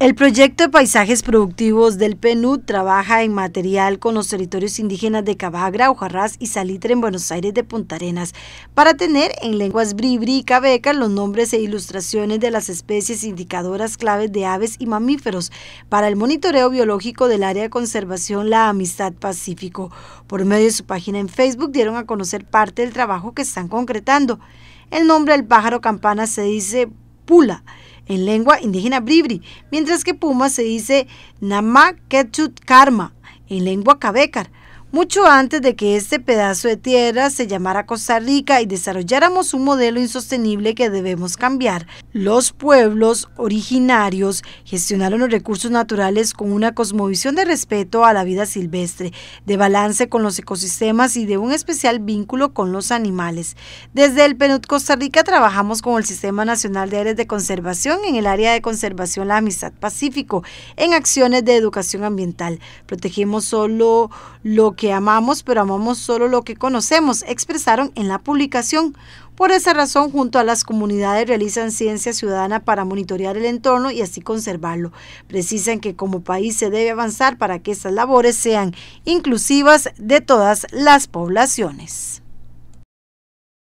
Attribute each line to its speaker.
Speaker 1: El proyecto de paisajes productivos del PNUD trabaja en material con los territorios indígenas de Cabagra, Ojarrás y Salitre en Buenos Aires de Punta Arenas para tener en lenguas bribri y cabeca los nombres e ilustraciones de las especies indicadoras claves de aves y mamíferos para el monitoreo biológico del área de conservación La Amistad Pacífico. Por medio de su página en Facebook dieron a conocer parte del trabajo que están concretando. El nombre del pájaro campana se dice Pula, en lengua indígena bribri, mientras que Puma se dice Nama quechut Karma, en lengua cabecar, mucho antes de que este pedazo de tierra se llamara Costa Rica y desarrolláramos un modelo insostenible que debemos cambiar. Los pueblos originarios gestionaron los recursos naturales con una cosmovisión de respeto a la vida silvestre, de balance con los ecosistemas y de un especial vínculo con los animales. Desde el PNUD Costa Rica trabajamos con el Sistema Nacional de Áreas de Conservación en el área de conservación La Amistad Pacífico en acciones de educación ambiental. Protegemos solo lo que amamos, pero amamos solo lo que conocemos, expresaron en la publicación. Por esa razón, junto a las comunidades realizan ciencia ciudadana para monitorear el entorno y así conservarlo. Precisan que como país se debe avanzar para que estas labores sean inclusivas de todas las poblaciones.